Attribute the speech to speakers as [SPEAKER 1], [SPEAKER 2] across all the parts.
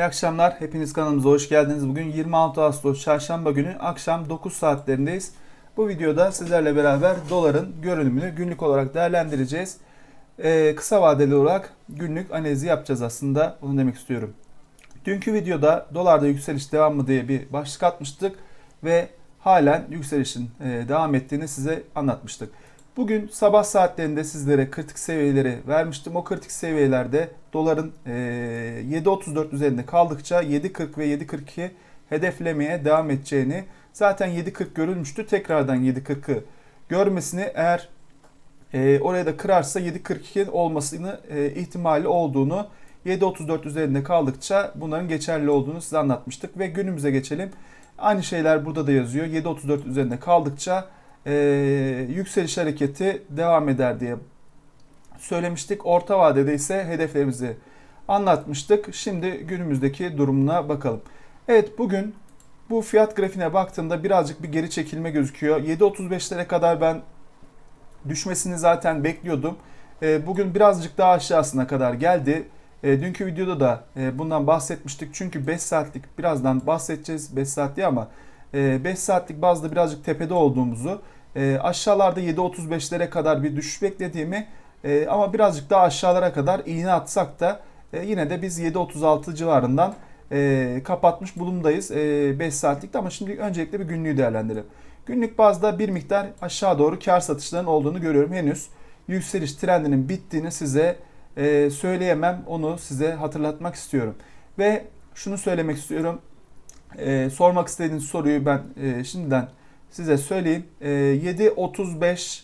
[SPEAKER 1] İyi akşamlar. Hepiniz kanalımıza hoş geldiniz. Bugün 26 Ağustos Çarşamba günü akşam 9 saatlerindeyiz. Bu videoda sizlerle beraber doların görünümünü günlük olarak değerlendireceğiz. Ee, kısa vadeli olarak günlük analizi yapacağız aslında. Onu demek istiyorum. Dünkü videoda dolarda yükseliş devam mı diye bir başlık atmıştık ve halen yükselişin e, devam ettiğini size anlatmıştık. Bugün sabah saatlerinde sizlere kritik seviyeleri vermiştim. O kritik seviyelerde doların 7.34 üzerinde kaldıkça 7.40 ve 7.42 hedeflemeye devam edeceğini zaten 7.40 görülmüştü. Tekrardan 7.40'ı görmesini eğer oraya da kırarsa 7.42'nin olmasını e, ihtimali olduğunu 7.34 üzerinde kaldıkça bunların geçerli olduğunu size anlatmıştık ve günümüze geçelim. Aynı şeyler burada da yazıyor. 7.34 üzerinde kaldıkça e, yükseliş hareketi devam eder diye söylemiştik. Orta vadede ise hedeflerimizi anlatmıştık. Şimdi günümüzdeki durumuna bakalım. Evet bugün bu fiyat grafiğine baktığımda birazcık bir geri çekilme gözüküyor. 7.35'lere kadar ben düşmesini zaten bekliyordum. Ee, bugün birazcık daha aşağısına kadar geldi. Ee, dünkü videoda da e, bundan bahsetmiştik. Çünkü 5 saatlik birazdan bahsedeceğiz 5 saatli ama 5 ee, saatlik bazda birazcık tepede olduğumuzu e, aşağılarda 7.35'lere kadar bir düşüş beklediğimi e, ama birazcık daha aşağılara kadar iğne atsak da e, yine de biz 7.36 civarından kapatmış bulundayız 5 saatlikte ama şimdi öncelikle bir günlüğü değerlendirelim. Günlük bazda bir miktar aşağı doğru kar satışlarının olduğunu görüyorum henüz. Yükseliş trendinin bittiğini size söyleyemem onu size hatırlatmak istiyorum. Ve şunu söylemek istiyorum e, sormak istediğiniz soruyu ben e, şimdiden size söyleyeyim. E, ee, 7.35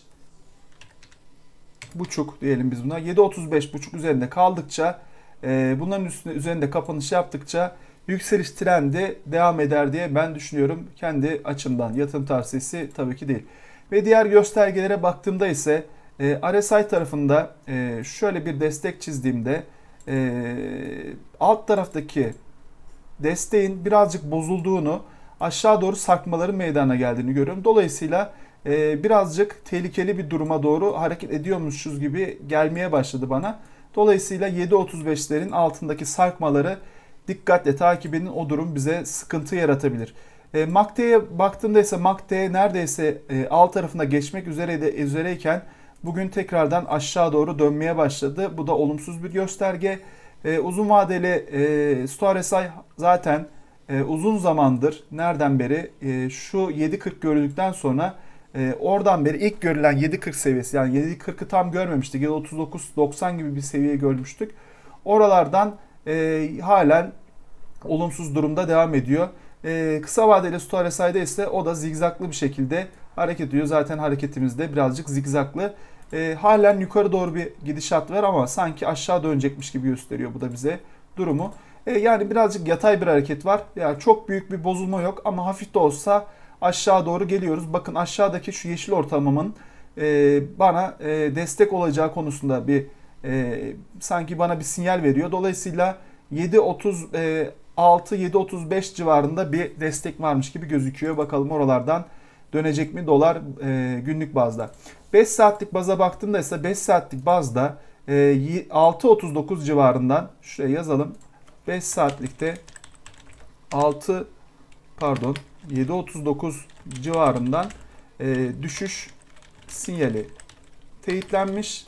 [SPEAKER 1] buçuk diyelim biz buna. 7.35 buçuk üzerinde kaldıkça e, bunların üstüne, üzerinde kapanış yaptıkça yükseliş trendi devam eder diye ben düşünüyorum. Kendi açımdan yatırım tavsiyesi tabii ki değil. Ve diğer göstergelere baktığımda ise e, RSI tarafında e, şöyle bir destek çizdiğimde e, alt taraftaki desteğin birazcık bozulduğunu, aşağı doğru sarkmaların meydana geldiğini görüyorum. Dolayısıyla e, birazcık tehlikeli bir duruma doğru hareket ediyormuşuz gibi gelmeye başladı bana. Dolayısıyla 7.35'lerin altındaki sarkmaları dikkatle takibinin o durum bize sıkıntı yaratabilir. E, MACD'ye baktığımda ise MACD neredeyse e, alt tarafına geçmek üzereydi, üzereyken bugün tekrardan aşağı doğru dönmeye başladı. Bu da olumsuz bir gösterge. E, uzun vadeli e, Suarez'ay zaten e, uzun zamandır nereden beri e, şu 7.40 görüldükten sonra e, oradan beri ilk görülen 7.40 seviyesi yani 7.40'ı tam görmemiştik. Ya 39-90 gibi bir seviye görmüştük. Oralardan e, halen olumsuz durumda devam ediyor. E, kısa vadeli Suarez'ay'da ise o da zigzaklı bir şekilde hareket ediyor. Zaten hareketimiz de birazcık zigzaklı. E, halen yukarı doğru bir gidişat var ama sanki aşağı dönecekmiş gibi gösteriyor bu da bize durumu. E, yani birazcık yatay bir hareket var. Yani çok büyük bir bozulma yok ama hafif de olsa aşağı doğru geliyoruz. Bakın aşağıdaki şu yeşil ortamımın e, bana e, destek olacağı konusunda bir e, sanki bana bir sinyal veriyor. Dolayısıyla 736 735 e, civarında bir destek varmış gibi gözüküyor. Bakalım oralardan dönecek mi dolar e, günlük bazda. 5 saatlik baza baktığımda ise 5 saatlik bazda e, 6.39 civarından şuraya yazalım. 5 saatlikte 6 pardon 7.39 civarından e, düşüş sinyali teyitlenmiş.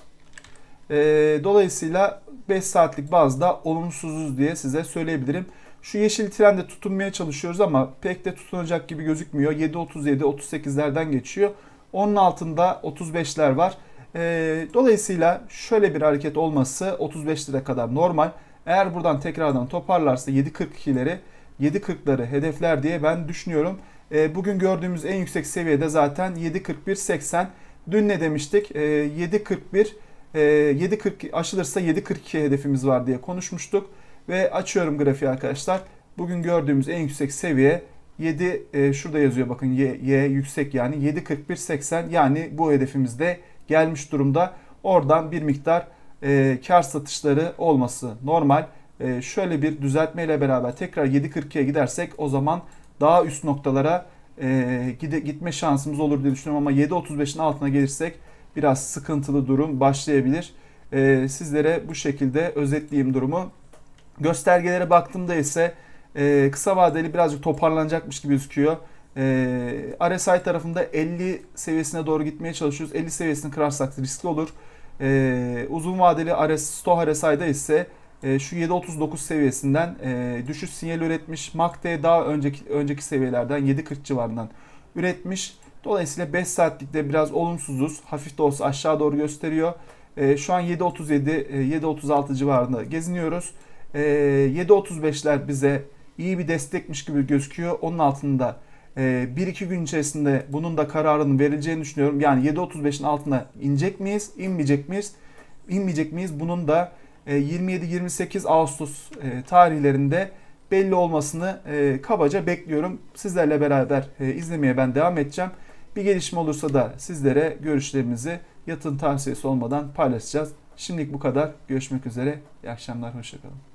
[SPEAKER 1] E, dolayısıyla 5 saatlik bazda olumsuzuz diye size söyleyebilirim. Şu yeşil trende tutunmaya çalışıyoruz ama pek de tutunacak gibi gözükmüyor. 7.37, 38'lerden geçiyor. Onun altında 35'ler var. Ee, dolayısıyla şöyle bir hareket olması 35 lira kadar normal. Eğer buradan tekrardan toparlarsa 7.42'leri 7.40'ları hedefler diye ben düşünüyorum. Ee, bugün gördüğümüz en yüksek seviyede zaten 7.41.80. Dün ne demiştik? 7.41 ee, 7.40 e, aşılırsa 7.42 hedefimiz var diye konuşmuştuk. Ve açıyorum grafiği arkadaşlar. Bugün gördüğümüz en yüksek seviye 7 e, şurada yazıyor bakın y, y yüksek yani 7.41.80 yani bu hedefimizde gelmiş durumda. Oradan bir miktar e, kar satışları olması normal. E, şöyle bir düzeltme ile beraber tekrar 7.42'ye gidersek o zaman daha üst noktalara e, gide, gitme şansımız olur diye düşünüyorum ama 7.35'in altına gelirsek biraz sıkıntılı durum başlayabilir. E, sizlere bu şekilde özetleyeyim durumu. Göstergelere baktığımda ise e, kısa vadeli birazcık toparlanacakmış gibi gözüküyor. E, RSI tarafında 50 seviyesine doğru gitmeye çalışıyoruz. 50 seviyesini kırarsak riskli olur. E, uzun vadeli sto Stoch RSI'da ise e, şu 7.39 seviyesinden e, düşüş sinyali üretmiş. MACD daha önceki önceki seviyelerden 7.40 civarından üretmiş. Dolayısıyla 5 saatlikte biraz olumsuzuz. Hafif de olsa aşağı doğru gösteriyor. E, şu an 7.37, e, 7.36 civarında geziniyoruz e, ee, 7.35'ler bize iyi bir destekmiş gibi gözüküyor. Onun altında e, 1-2 gün içerisinde bunun da kararının verileceğini düşünüyorum. Yani 7.35'in altına inecek miyiz, inmeyecek miyiz? İnmeyecek miyiz? Bunun da e, 27-28 Ağustos e, tarihlerinde belli olmasını e, kabaca bekliyorum. Sizlerle beraber e, izlemeye ben devam edeceğim. Bir gelişme olursa da sizlere görüşlerimizi yatın tavsiyesi olmadan paylaşacağız. Şimdilik bu kadar. Görüşmek üzere. İyi akşamlar. Hoşçakalın.